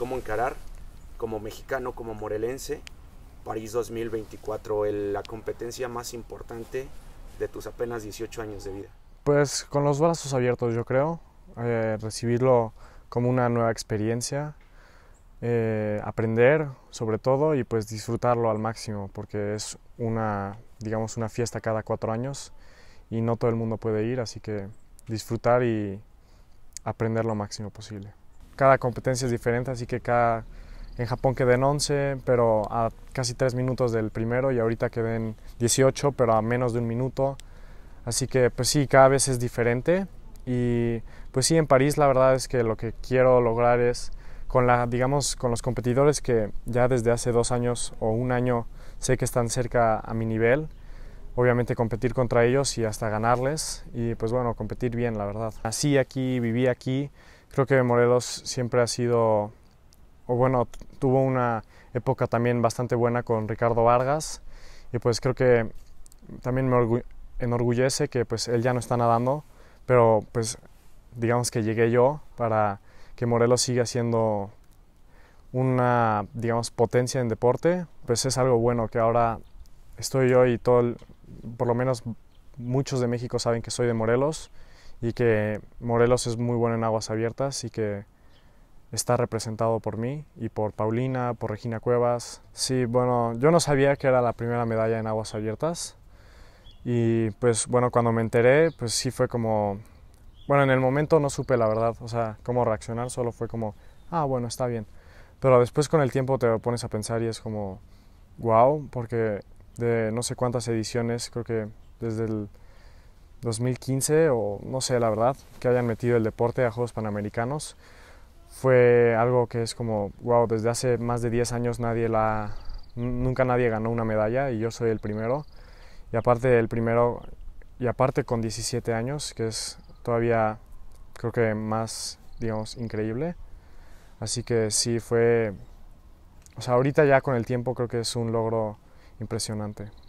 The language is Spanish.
cómo encarar como mexicano, como morelense, París 2024, la competencia más importante de tus apenas 18 años de vida? Pues con los brazos abiertos, yo creo. Eh, recibirlo como una nueva experiencia, eh, aprender sobre todo y pues disfrutarlo al máximo, porque es una, digamos, una fiesta cada cuatro años y no todo el mundo puede ir, así que disfrutar y aprender lo máximo posible cada competencia es diferente, así que cada, en Japón quedé en 11, pero a casi 3 minutos del primero y ahorita queden en 18, pero a menos de un minuto. Así que pues sí, cada vez es diferente. Y pues sí, en París la verdad es que lo que quiero lograr es con la, digamos, con los competidores que ya desde hace dos años o un año sé que están cerca a mi nivel, obviamente competir contra ellos y hasta ganarles y pues bueno, competir bien la verdad. Así aquí, viví aquí Creo que Morelos siempre ha sido, o bueno, tuvo una época también bastante buena con Ricardo Vargas y pues creo que también me enorgullece que pues él ya no está nadando, pero pues digamos que llegué yo para que Morelos siga siendo una, digamos, potencia en deporte, pues es algo bueno que ahora estoy yo y todo, por lo menos muchos de México saben que soy de Morelos y que Morelos es muy bueno en aguas abiertas y que está representado por mí y por Paulina, por Regina Cuevas. Sí, bueno, yo no sabía que era la primera medalla en aguas abiertas y pues bueno, cuando me enteré, pues sí fue como, bueno, en el momento no supe la verdad, o sea, cómo reaccionar, solo fue como, ah, bueno, está bien. Pero después con el tiempo te pones a pensar y es como, wow, porque de no sé cuántas ediciones, creo que desde el 2015 o no sé la verdad, que hayan metido el deporte a Juegos Panamericanos. Fue algo que es como, wow, desde hace más de 10 años nadie la, nunca nadie ganó una medalla y yo soy el primero. Y aparte el primero, y aparte con 17 años, que es todavía creo que más, digamos, increíble. Así que sí, fue, o sea, ahorita ya con el tiempo creo que es un logro impresionante.